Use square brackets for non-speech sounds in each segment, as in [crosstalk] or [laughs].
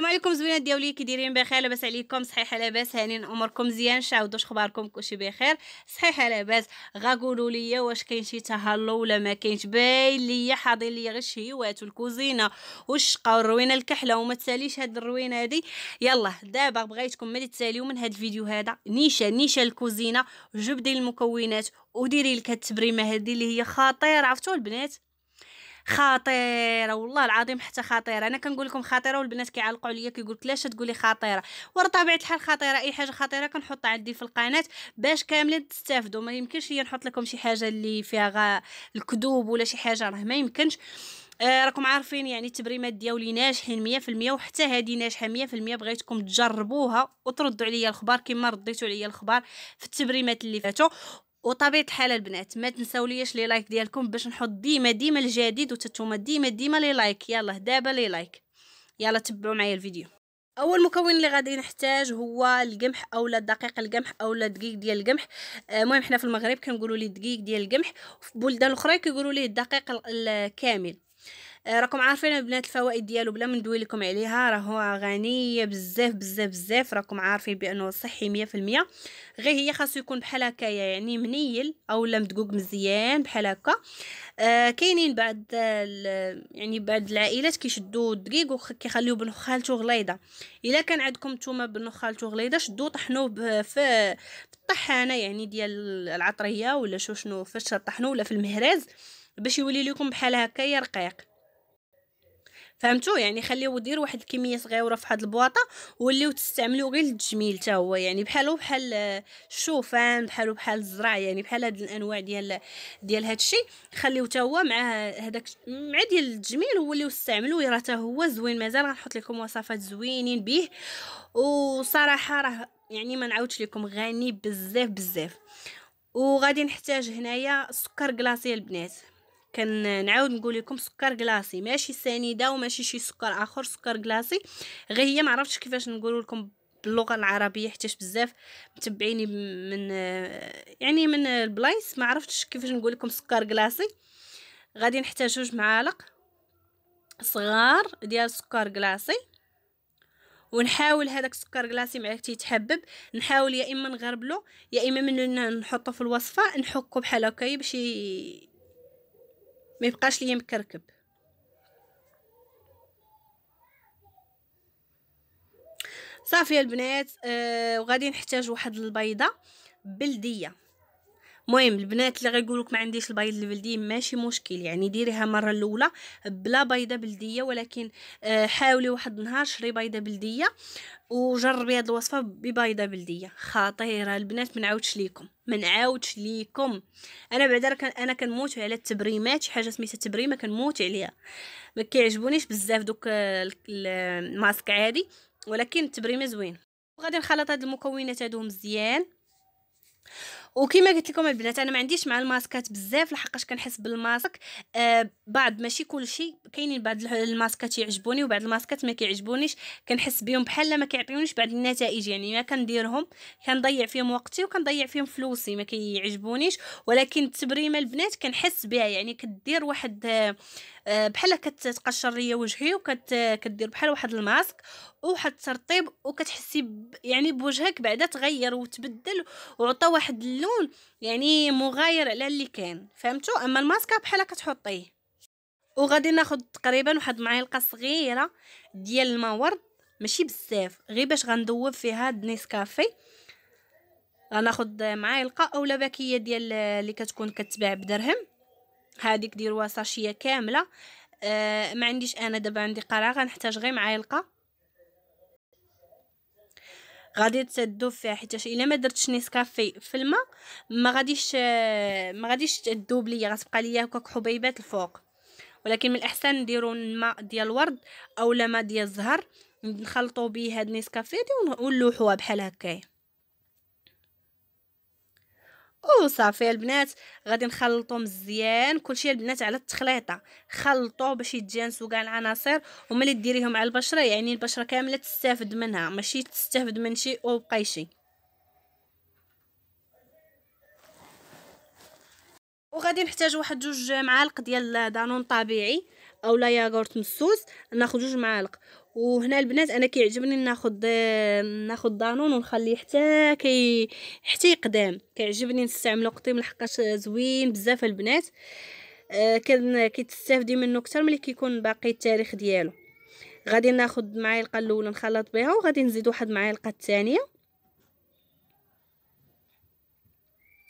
السلام عليكم زوينات ديالي كي دايرين بخير لاباس عليكم صحيحه لاباس هانين اموركم مزيان شاودوش اخباركم كلشي بخير صحيحه لاباس غقولوا لي واش كاين شي تهلو ولا ما كاينش باين ليا حاضر ليا غير الشهيوات والكوزينه والشقه والروينه الكحله وما تساليش هاد الروينه هادي يلا دابا بغيتكم ملي تساليو من هاد الفيديو هذا نيشه نيشه الكوزينه جبدي المكونات وديري لك التبريمه هادي اللي هي خطيره عرفتوا البنات خطيره والله العظيم حتى خطيره انا كنقول لكم خطيره والبنات كيعلقوا عليا كيقول لك علاش تقولي خطيره ورا طبيعه الحال خطيره اي حاجه خطيره كنحطها عندي في القناه باش كاملين تستافدوا ما يمكنش هي نحط لكم شي حاجه اللي فيها غا الكذوب ولا شي حاجه راه ما يمكنش آه راكم عارفين يعني التبريمات ديالي ناجحين 100% وحتى هذه ناجحه 100% بغيتكم تجربوها وتردوا عليا الخبار كما رديتوا عليا الخبار في التبريمات اللي فاتوا وطبيعه الحال البنات ما تنساوليش لي لايك ديالكم باش نحط ديما ديما الجديد وتتوما ديما ديما لي لايك يلا دابا لي لايك يلا تبعوا معايا الفيديو اول مكون اللي غادي نحتاج هو القمح اولا دقيق القمح اولا دقيق ديال القمح آه، المهم حنا في المغرب كنقولوا ليه دقيق ديال القمح في بلدان اخرى كيقولوا ليه الدقيق الكامل آه، راكم عارفين البنات الفوائد ديالو بلا ما ندوي لكم عليها راه غنيه بزاف بزاف بزاف راكم عارفين بانه صحي 100% غير هي خاصو يكون بحال هكايا يعني منيل اولا مدقوق مزيان بحال هكا آه كاينين بعض يعني بعض العائلات كيشدوا الدقيق وكيخليوه بنخالته غليظه الا كان عندكم نتوما بنخالته غليظه شدو طحنوه في الطحانه يعني ديال العطريه ولا شو شنو فاش طحنوه ولا في المهراز باش يولي لكم بحال هكايا رقيق فهمتوا يعني خليو دير واحد الكميه صغيره في هذه البواطه وليو تستعملوا غير للتجميل حتى هو يعني بحالو بحال الشوفان بحالو بحال الزرع يعني بحال هاد الانواع ديال ديال هادشي خليو حتى هو مع هداك مع ديال التجميل وليو استعملوه راه حتى هو زوين مازال غنحط لكم وصفات زوينين به وصراحه راه يعني ما نعاودش لكم غني بزاف بزاف وغادي نحتاج هنايا سكر كلاصي البنات كنعاود نقول لكم سكر كلاصي ماشي سنيده وماشي شي سكر اخر سكر كلاصي غير هي ما عرفتش كيفاش نقول لكم باللغه العربيه حتى بزاف متبعيني من يعني من البلايص ما عرفتش كيفاش نقول لكم سكر كلاصي غادي نحتاج جوج معالق صغار ديال سكر كلاصي ونحاول هذاك السكر كلاصي مع تيتحبب نحاول يا اما نغربلو يا اما من نحطه في الوصفه نحكو بحال هكا باش ما يبقاش ليا مكركب صافي البنات آه وغادي نحتاج واحد البيضه بلديه المهم البنات اللي غيقولوك ما عنديش البيض البلدي ماشي مشكل يعني ديريها مره الاولى بلا بيضه بلديه ولكن آه، حاولي واحد النهار شري بيضه بلديه وجربي هاد الوصفه ببيضه بلديه خطيره البنات ما نعاودش ليكم ما نعاودش ليكم انا بعدا انا كنموت على التبريمات شي حاجه سميتها تبريمه كنموت عليها ما كيعجبونيش بزاف دوك آه، الماسك عادي ولكن التبريمه زوين وغادي نخلط هاد المكونات هادو مزيان وكما قلت لكم البنات انا ما عنديش مع الماسكات بزاف لحقاش كنحس بالماسك آه بعض ماشي كلشي كاينين بعض الماسكات يعجبوني وبعض الماسكات ما كيعجبونيش كنحس بهم بحال ما كيعطيونيش بعض النتائج يعني ما كنديرهم كنضيع فيهم وقتي وكنضيع فيهم فلوسي ما كيعجبونيش ولكن التبريمه البنات كنحس بها يعني كدير واحد آه, آه، بحال كتقشر ليا وجهي وكدير بحال واحد الماسك وواحد الترطيب وكتحسي يعني بوجهك بعدا تغير وتبدل وعطى واحد اللون يعني مغاير على اللي كان فهمتوا اما الماسكه بحال كتحطيه وغادي ناخذ تقريبا واحد معلقه صغيره ديال الماء ورد ماشي بزاف غير باش غندوب فيها هاد النسكافي غناخد معلقه اولا باكيه ديال اللي كتكون كتباع بدرهم هذيك ديروها ساشيه كامله أه ما عنديش انا دابا عندي قرعه غنحتاج غير معلقه غادي تذوب فيها حيت الا ما درتش نيسكافي في الماء ما غاديش ما غاديش تذوب ليا غتبقى ليا هكاك حبيبات الفوق ولكن من الاحسن نديرو الماء ديال الورد اولا ما ديال الزهر نخلطو به هاد نيسكافيه ونلوحوها بحال هكايا وصافي البنات غادي نخلطو مزيان كلشي البنات على التخليطه خلطوه باش يتجانسوا كاع العناصر وملي ديريهم على البشره يعني البشره كامله تستافد منها ماشي تستافد من شي وبقاي شيء وغادي نحتاج واحد جوج معالق ديال دانون طبيعي او لا ياغورت مسوس ناخذ جوج معالق وهنا البنات انا كيعجبني ناخذ ناخذ دانون ونخليه حتى كي حتى يقدام كيعجبني نستعملو قطيم لحقاش زوين بزاف البنات آه كن كتستافدي منه اكثر ملي كيكون باقي التاريخ ديالو غادي ناخذ معلقه الاولى نخلط بها وغادي نزيد واحد معلقه الثانيه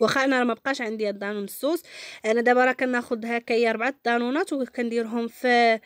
واخا انا ما بقاش عندي الدانون السوس انا دابا راه كناخذ هكايا اربعه دانونات وكنديرهم في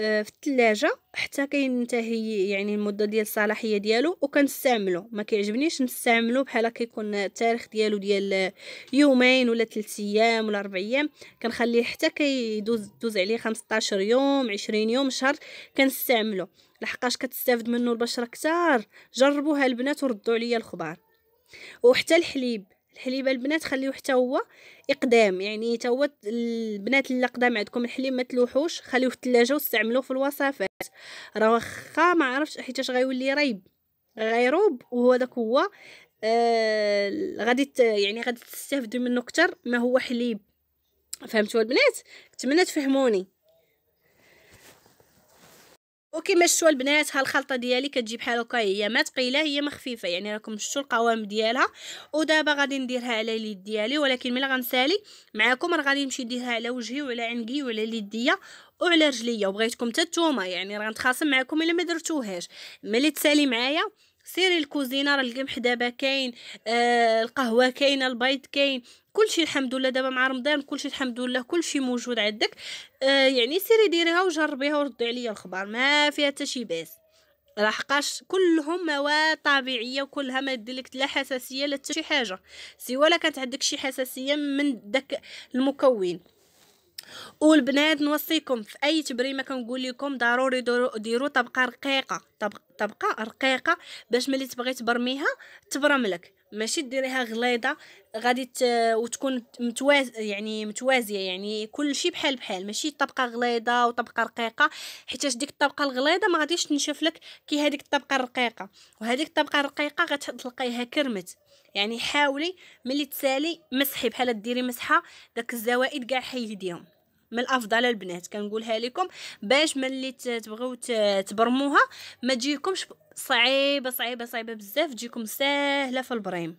آه، في الثلاجه حتى كينتهي يعني المده ديال الصلاحيه ديالو وكنستعملو ما كيعجبنيش نستعملو بحال كيكون التاريخ ديالو ديال يومين ولا 3 ايام ولا 4 ايام كنخليه حتى كيدوز دوز عليه 15 يوم 20 يوم شهر كنستعملو لحقاش كتستافد منه البشره كتار جربوها البنات وردوا عليا الخبار وحتى الحليب الحليب البنات خليوه حتى هو اقدام يعني حتى هو البنات اللي قدام عندكم الحليب ما تلوحوش خليوه في الثلاجه واستعملوه في الوصفات راه واخا ما عرفتش حيتاش غيولي رايب غيروب وهو داك هو آه غادي يعني غادي تستافدوا منه اكثر ما هو حليب فهمتوا البنات نتمنى تفهموني وكما شفتوا البنات ها الخلطه ديالي كتجي بحال هكا هي ما تقيله هي ما خفيفه يعني راكم شفتوا القوام ديالها ودابا غادي نديرها على اليد ديالي ولكن ملي غنسالي معاكم راه غادي نمشي نديرها على وجهي وعلى عنقي وعلى اليديه وعلى رجليا وبغيتكم حتى نتوما يعني راه غنتخاصم معاكم الا ما درتوهاش ملي تسالي معايا سيري الكوزينه راه القمح دابا كاين آه القهوه كاينه البيض كاين كلشي الحمد لله دابا مع رمضان كلشي الحمد لله كلشي موجود عندك آه يعني سيري ديريها وجربيها وردي عليا الخبر ما فيها حتى شي باس لحقاش كلهم مواد طبيعيه وكلها ما لا حساسيه لا حتى شي حاجه لا كانت عندك شي حساسيه من داك المكون والبنات نوصيكم في اي تبريمه كنقول لكم ضروري ديروا طبقه رقيقه طبقه رقيقه باش ملي تبغي تبرميها تبرملك ماشي ديريها غليظه غادي وتكون متواز يعني متوازيه يعني كل شيء بحال بحال ماشي طبقه غليظه وطبقه رقيقه حيتاش ديك الطبقه الغليظه ما غاديش تنشف لك كي هذيك الطبقه الرقيقه وهذيك الطبقه الرقيقه غتلقيها كرمت يعني حاولي ملي تسالي مسحي بحال ديري مسحه داك الزوائد كاع حيديهم من الافضل البنات كنقولها لكم باش ملي تبغيو تبرموها ما تجيكمش صعيبه صعيبه صعيبه بزاف تجيكم ساهله في البريم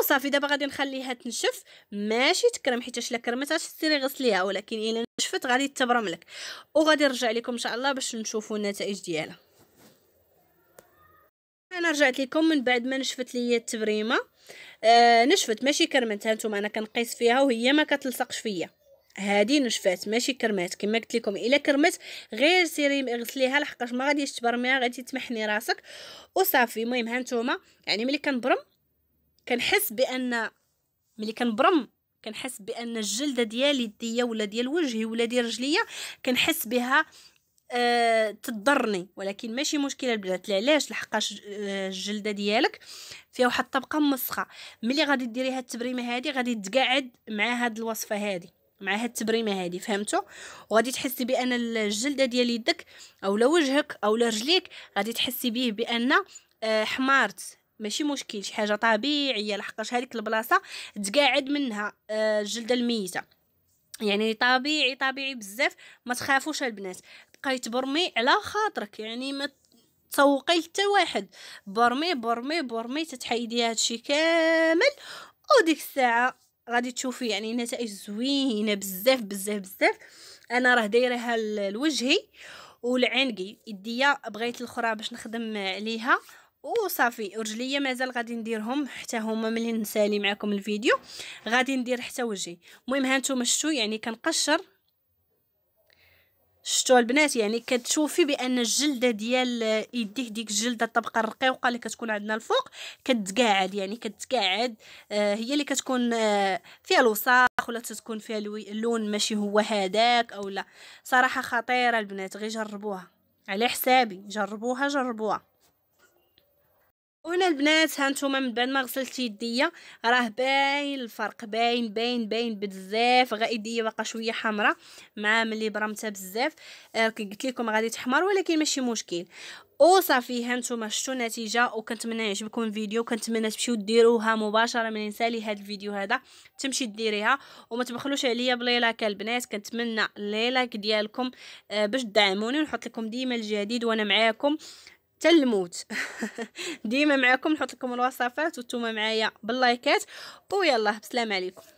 وصافي دابا غادي نخليها تنشف ماشي تكرم حيت الا كرمت غتسيري غسليها ولكن الا نشفت غادي تبرم لك وغادي نرجع لكم ان شاء الله باش نشوفوا النتائج ديالها انا رجعت لكم من بعد ما نشفت ليا التبريمه آه نشفت ماشي كرمت نتوما انا كنقيس فيها وهي ما كتلصقش فيا هادي نشفات ماشي كرمات كما قلت لكم الا كرمات غير سيري اغسليها لحقاش ما غاديش تبرميها غادي تمحني راسك وصافي المهم هانتوما يعني ملي كنبرم كنحس بان ملي كنبرم كنحس بان الجلده ديال يديا ولا ديال وجهي ولا ديال رجليا كنحس بها أه تضرني ولكن ماشي مشكله البنات علاش لحقاش آه، الجلده ديالك فيها واحد الطبقه موسخه ملي غادي ديري هاد التبريمه هادي غادي تقعد مع هاد الوصفه هادي مع هاد التبريمه هادي فهمتوا وغادي تحسي بان الجلده ديال يدك اولا وجهك اولا رجليك غادي تحسي بيه بان آه، حمارت ماشي مشكل شي حاجه طبيعيه لحقاش هذيك البلاصه تقاعد منها آه، الجلده الميته يعني طبيعي طبيعي بزاف ما تخافوش البنات بقاي تبرمي على خاطرك يعني ما تسوقي حتى واحد برمي برمي برمي تتحيدي هادشي كامل وديك الساعه غادي تشوفي يعني نتائج زوينه بزاف بزاف بزاف انا راه دايرها لوجهي ولعنقي يديا بغيت الاخرى باش نخدم عليها وصافي رجليا مازال غادي نديرهم حتى هما ملي نسالي معكم الفيديو غادي ندير حتى وجهي المهم ها نتوما شفتوا يعني كنقشر شتو البنات يعني كتشوفي بان الجلده ديال يديه ديك الجلده الطبقه الرقيقه اللي كتكون عندنا الفوق كتقاعد يعني كتقاعد آه هي اللي كتكون آه فيها الوساخ ولا تتكون فيها اللون ماشي هو هذاك او لا صراحه خطيره البنات غير جربوها على حسابي جربوها جربوها وهنا البنات هانتوما من بعد ما غسلت يديا راه باين الفرق باين باين باين بزاف غا يديا باقا شويه حمراء مع ملي برمتها بزاف آه، قلت لكم غادي تحمر ولكن ماشي مشكل وصافي هانتوما شفتوا النتيجه وكنتمنى يعجبكم الفيديو كنتمنى تمشيو ديروها مباشره من نسالي هذا الفيديو هذا تمشي ديريها وما تبخلوش عليا بليلاك البنات كنتمنى اللايك ديالكم آه، باش تدعموني ونحط لكم ديما الجديد وانا معاكم حتى الموت [laughs] ديما معاكم نحط لكم الوصفات وانتم معايا باللايكات ويلا بسلام عليكم